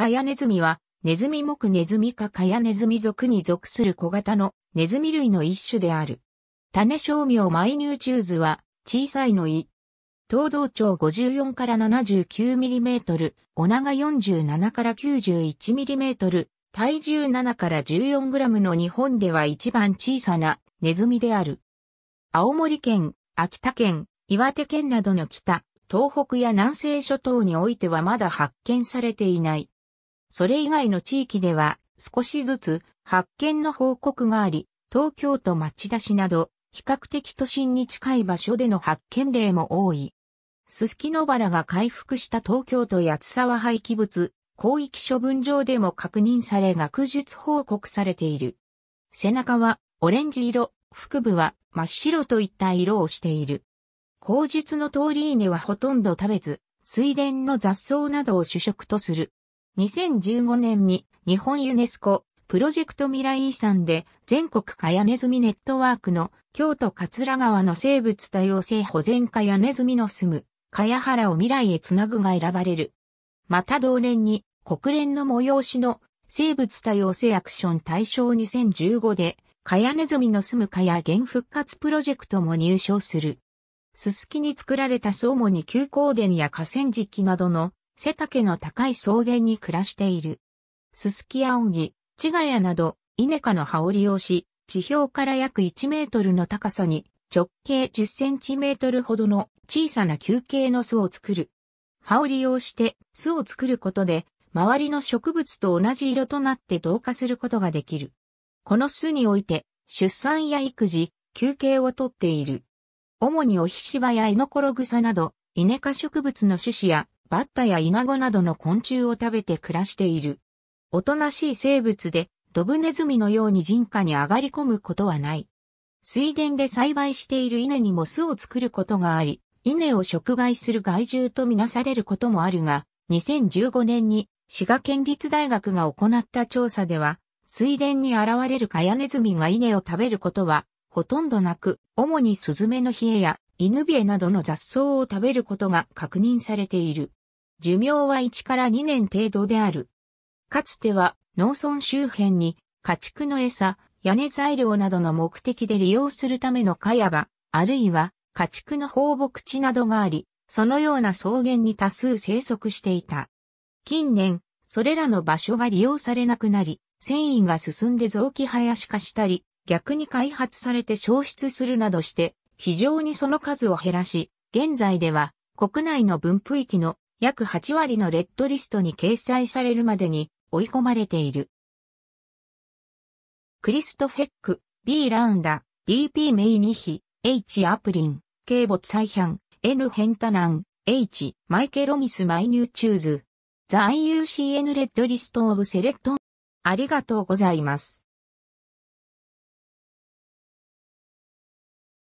カヤネズミは、ネズミ目ネズミ科カヤネズミ属に属する小型のネズミ類の一種である。種小名マイニューチューズは、小さいの胃。東道長54から 79mm、お長47から 91mm、体重7から 14g の日本では一番小さなネズミである。青森県、秋田県、岩手県などの北、東北や南西諸島においてはまだ発見されていない。それ以外の地域では少しずつ発見の報告があり、東京都町田市など比較的都心に近い場所での発見例も多い。すすきの原が回復した東京都八沢廃棄物広域処分場でも確認され学術報告されている。背中はオレンジ色、腹部は真っ白といった色をしている。口述の通り稲はほとんど食べず、水田の雑草などを主食とする。2015年に日本ユネスコプロジェクト未来遺産で全国カヤネズミネットワークの京都桂川の生物多様性保全カヤネズミの住むカヤ原を未来へつなぐが選ばれる。また同年に国連の催しの生物多様性アクション大賞2015でカヤネズミの住むカヤ原復活プロジェクトも入賞する。すすきに作られた相模に休耕電や河川敷などの背丈の高い草原に暮らしている。ススキやオギ、チガヤなど、イネ科の葉を利用し、地表から約1メートルの高さに直径10センチメートルほどの小さな球形の巣を作る。葉を利用して巣を作ることで、周りの植物と同じ色となって同化することができる。この巣において、出産や育児、休憩をとっている。主にオヒシバやエノコログサなど、イネ科植物の種子やバッタやイナゴなどの昆虫を食べて暮らしている。おとなしい生物で、ドブネズミのように人家に上がり込むことはない。水田で栽培している稲にも巣を作ることがあり、稲を食害する害獣とみなされることもあるが、2015年に滋賀県立大学が行った調査では、水田に現れるカヤネズミが稲を食べることはほとんどなく、主にスズメのヒエやイヌビエなどの雑草を食べることが確認されている。寿命は1から2年程度である。かつては農村周辺に家畜の餌、屋根材料などの目的で利用するためのや場、あるいは家畜の放牧地などがあり、そのような草原に多数生息していた。近年、それらの場所が利用されなくなり、繊維が進んで雑木林化したり、逆に開発されて消失するなどして、非常にその数を減らし、現在では国内の分布域の約8割のレッドリストに掲載されるまでに追い込まれている。クリストフェック、B ラウンダ、DP メイニヒ、H アプリン、K ボツサイヒャン、N ヘンタナン、H マイケロミスマイニューチューズ、ザ IUCN レッドリストオブセレクトありがとうございます。